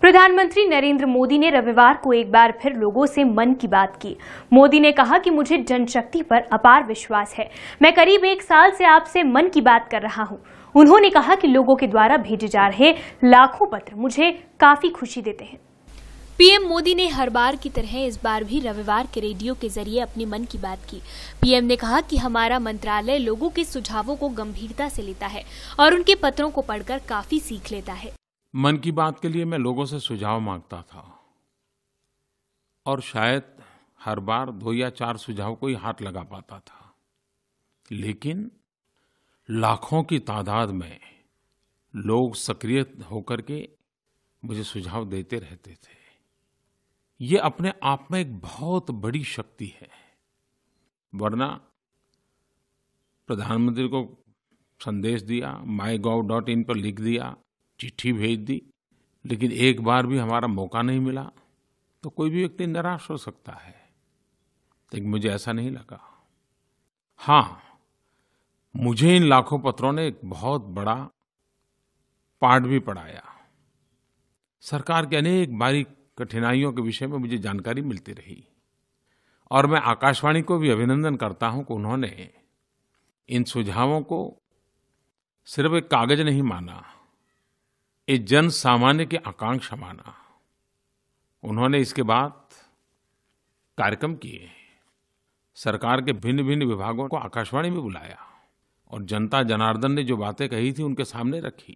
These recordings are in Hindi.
प्रधानमंत्री नरेंद्र मोदी ने रविवार को एक बार फिर लोगों से मन की बात की मोदी ने कहा कि मुझे जनशक्ति पर अपार विश्वास है मैं करीब एक साल से आपसे मन की बात कर रहा हूँ उन्होंने कहा कि लोगों के द्वारा भेजे जा रहे लाखों पत्र मुझे काफी खुशी देते हैं पीएम मोदी ने हर बार की तरह इस बार भी रविवार के रेडियो के जरिए अपने मन की बात की पीएम ने कहा कि हमारा मंत्रालय लोगों के सुझावों को गंभीरता से लेता है और उनके पत्रों को पढ़कर काफी सीख लेता है मन की बात के लिए मैं लोगों से सुझाव मांगता था और शायद हर बार दो या चार सुझाव को ही हाथ लगा पाता था लेकिन लाखों की तादाद में लोग सक्रिय होकर के मुझे सुझाव देते रहते थे ये अपने आप में एक बहुत बड़ी शक्ति है वरना प्रधानमंत्री को संदेश दिया माई गोव डॉट इन पर लिख दिया चिट्ठी भेज दी लेकिन एक बार भी हमारा मौका नहीं मिला तो कोई भी व्यक्ति निराश हो सकता है लेकिन मुझे ऐसा नहीं लगा हाँ मुझे इन लाखों पत्रों ने एक बहुत बड़ा पाठ भी पढ़ाया सरकार के अनेक बारीक कठिनाइयों के विषय में मुझे जानकारी मिलती रही और मैं आकाशवाणी को भी अभिनंदन करता हूं कि उन्होंने इन सुझावों को सिर्फ एक कागज नहीं माना ये जन सामान्य की आकांक्षा माना उन्होंने इसके बाद कार्यक्रम किए सरकार के भिन्न भिन्न विभागों को आकाशवाणी में बुलाया और जनता जनार्दन ने जो बातें कही थी उनके सामने रखी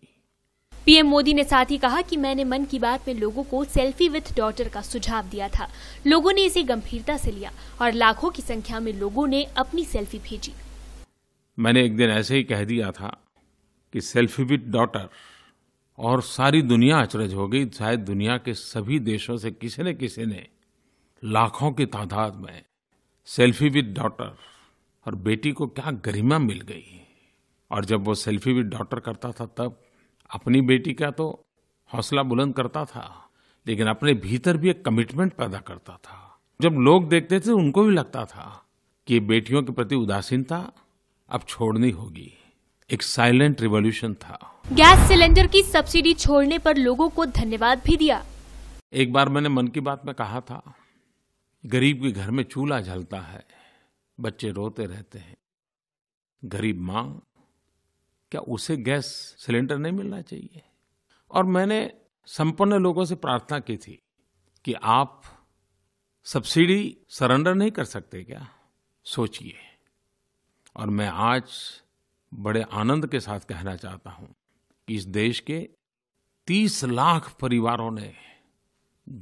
पीएम मोदी ने साथ ही कहा कि मैंने मन की बात में लोगों को सेल्फी विथ डॉटर का सुझाव दिया था लोगों ने इसे गंभीरता से लिया और लाखों की संख्या में लोगों ने अपनी सेल्फी भेजी मैंने एक दिन ऐसे ही कह दिया था कि सेल्फी विथ डॉटर और सारी दुनिया अचरज हो गई शायद दुनिया के सभी देशों से किसी न किसी ने लाखों की तादाद में सेल्फी विद डॉटर और बेटी को क्या गरिमा मिल गई और जब वो सेल्फी विद डॉटर करता था तब अपनी बेटी का तो हौसला बुलंद करता था लेकिन अपने भीतर भी एक कमिटमेंट पैदा करता था जब लोग देखते थे उनको भी लगता था कि बेटियों के प्रति उदासीनता अब छोड़नी होगी एक साइलेंट रिवॉल्यूशन था गैस सिलेंडर की सब्सिडी छोड़ने पर लोगों को धन्यवाद भी दिया एक बार मैंने मन की बात में कहा था गरीब के घर में चूल्हा जलता है बच्चे रोते रहते हैं गरीब माँ क्या उसे गैस सिलेंडर नहीं मिलना चाहिए और मैंने संपन्न लोगों से प्रार्थना की थी कि आप सब्सिडी सरेंडर नहीं कर सकते क्या सोचिए और मैं आज बड़े आनंद के साथ कहना चाहता हूं कि इस देश के 30 लाख परिवारों ने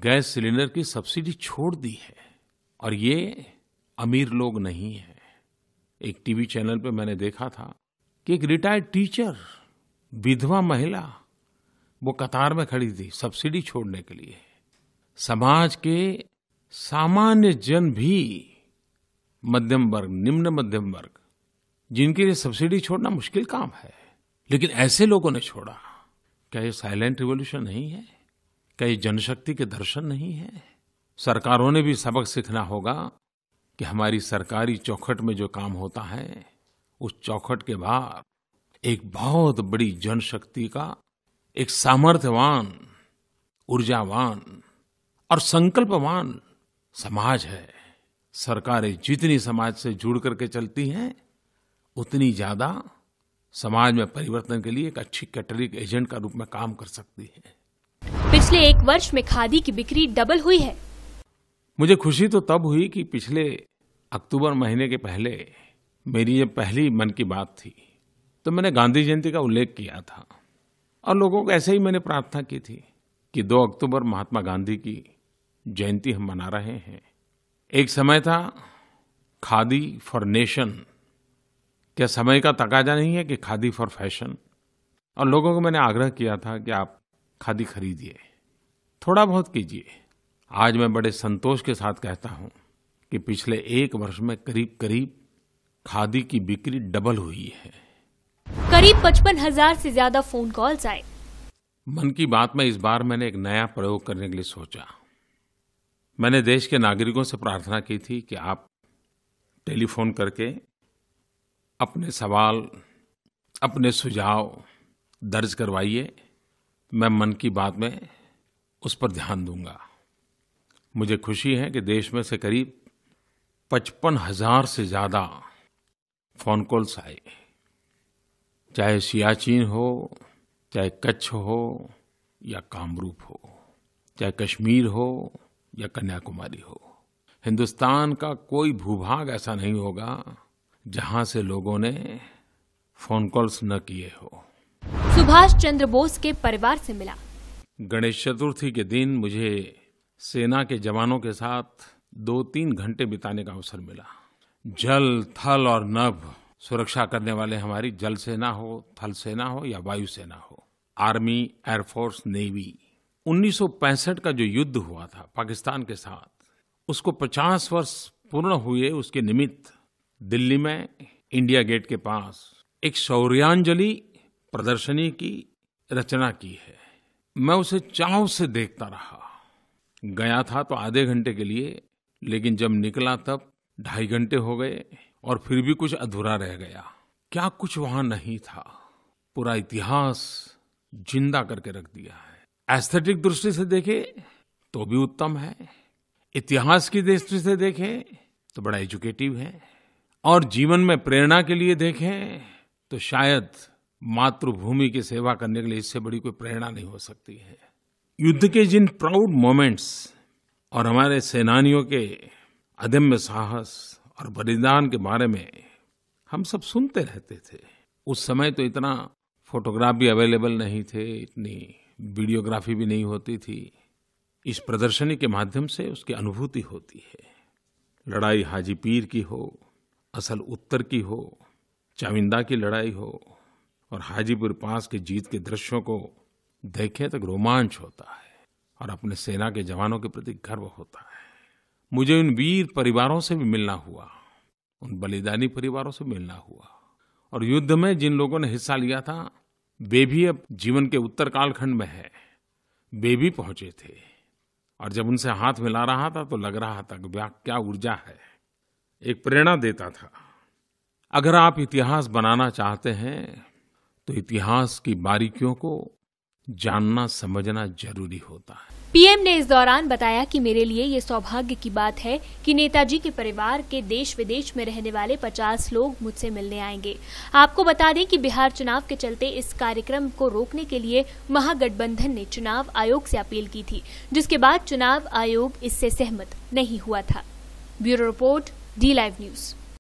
गैस सिलेंडर की सब्सिडी छोड़ दी है और ये अमीर लोग नहीं है एक टीवी चैनल पे मैंने देखा था कि एक रिटायर्ड टीचर विधवा महिला वो कतार में खड़ी थी सब्सिडी छोड़ने के लिए समाज के सामान्य जन भी मध्यम वर्ग निम्न मध्यम वर्ग जिनके लिए सब्सिडी छोड़ना मुश्किल काम है लेकिन ऐसे लोगों ने छोड़ा क्या ये साइलेंट रिवोल्यूशन नहीं है क्या ये जनशक्ति के दर्शन नहीं है सरकारों ने भी सबक सीखना होगा कि हमारी सरकारी चौखट में जो काम होता है उस चौखट के बाहर एक बहुत बड़ी जनशक्ति का एक सामर्थ्यवान ऊर्जावान और संकल्पवान समाज है सरकारें जितनी समाज से जुड़ करके चलती हैं उतनी ज्यादा समाज में परिवर्तन के लिए एक अच्छी कैटरिंग एजेंट का रूप में काम कर सकती है पिछले एक वर्ष में खादी की बिक्री डबल हुई है मुझे खुशी तो तब हुई कि पिछले अक्टूबर महीने के पहले मेरी ये पहली मन की बात थी तो मैंने गांधी जयंती का उल्लेख किया था और लोगों को ऐसे ही मैंने प्रार्थना की थी कि 2 अक्टूबर महात्मा गांधी की जयंती हम मना रहे हैं एक समय था खादी फॉर नेशन क्या समय का तकाजा नहीं है कि खादी फॉर फैशन और लोगों को मैंने आग्रह किया था कि आप खादी खरीदिए थोड़ा बहुत कीजिए आज मैं बड़े संतोष के साथ कहता हूं कि पिछले एक वर्ष में करीब करीब खादी की बिक्री डबल हुई है करीब पचपन हजार से ज्यादा फोन कॉल्स आए मन की बात में इस बार मैंने एक नया प्रयोग करने के लिए सोचा मैंने देश के नागरिकों से प्रार्थना की थी कि आप टेलीफोन करके अपने सवाल अपने सुझाव दर्ज करवाइए मैं मन की बात में उस पर ध्यान दूंगा मुझे खुशी है कि देश में से करीब पचपन हजार से ज़्यादा फ़ोन कॉल्स आए चाहे सियाचिन हो चाहे कच्छ हो या कामरूप हो चाहे कश्मीर हो या कन्याकुमारी हो हिंदुस्तान का कोई भूभाग ऐसा नहीं होगा जहां से लोगों ने फोन कॉल्स न किए हो सुभाष चंद्र बोस के परिवार से मिला गणेश चतुर्थी के दिन मुझे सेना के जवानों के साथ दो तीन घंटे बिताने का अवसर मिला जल थल और नभ सुरक्षा करने वाले हमारी जल सेना हो थल सेना हो या वायु सेना हो आर्मी एयरफोर्स नेवी 1965 का जो युद्ध हुआ था पाकिस्तान के साथ उसको 50 वर्ष पूर्ण हुए उसके निमित्त दिल्ली में इंडिया गेट के पास एक शौर्यांजलि प्रदर्शनी की रचना की है मैं उसे चाव से देखता रहा गया था तो आधे घंटे के लिए लेकिन जब निकला तब ढाई घंटे हो गए और फिर भी कुछ अधूरा रह गया क्या कुछ वहां नहीं था पूरा इतिहास जिंदा करके रख दिया है एस्थेटिक दृष्टि से देखे तो भी उत्तम है इतिहास की दृष्टि से देखें तो बड़ा एजुकेटिव है और जीवन में प्रेरणा के लिए देखें तो शायद मातृभूमि की सेवा करने के लिए इससे बड़ी कोई प्रेरणा नहीं हो सकती है युद्ध के जिन प्राउड मोमेंट्स और हमारे सेनानियों के अदम्य साहस और बलिदान के बारे में हम सब सुनते रहते थे उस समय तो इतना फोटोग्राफ भी अवेलेबल नहीं थे इतनी वीडियोग्राफी भी नहीं होती थी इस प्रदर्शनी के माध्यम से उसकी अनुभूति होती है लड़ाई हाजीपीर की हो असल उत्तर की हो चाविंदा की लड़ाई हो और हाजीपुर पास की जीत के दृश्यों को देखें तो रोमांच होता है और अपने सेना के जवानों के प्रति गर्व होता है मुझे उन वीर परिवारों से भी मिलना हुआ उन बलिदानी परिवारों से मिलना हुआ और युद्ध में जिन लोगों ने हिस्सा लिया था वे भी अब जीवन के उत्तर कालखंड में है वे भी पहुंचे थे और जब उनसे हाथ मिला रहा था तो लग रहा था कि क्या ऊर्जा है एक प्रेरणा देता था अगर आप इतिहास बनाना चाहते हैं तो इतिहास की बारीकियों को जानना समझना जरूरी होता है पीएम ने इस दौरान बताया कि मेरे लिए ये सौभाग्य की बात है कि नेताजी के परिवार के देश विदेश में रहने वाले 50 लोग मुझसे मिलने आएंगे आपको बता दें कि बिहार चुनाव के चलते इस कार्यक्रम को रोकने के लिए महागठबंधन ने चुनाव आयोग से अपील की थी जिसके बाद चुनाव आयोग इससे सहमत नहीं हुआ था bureau report D Live News.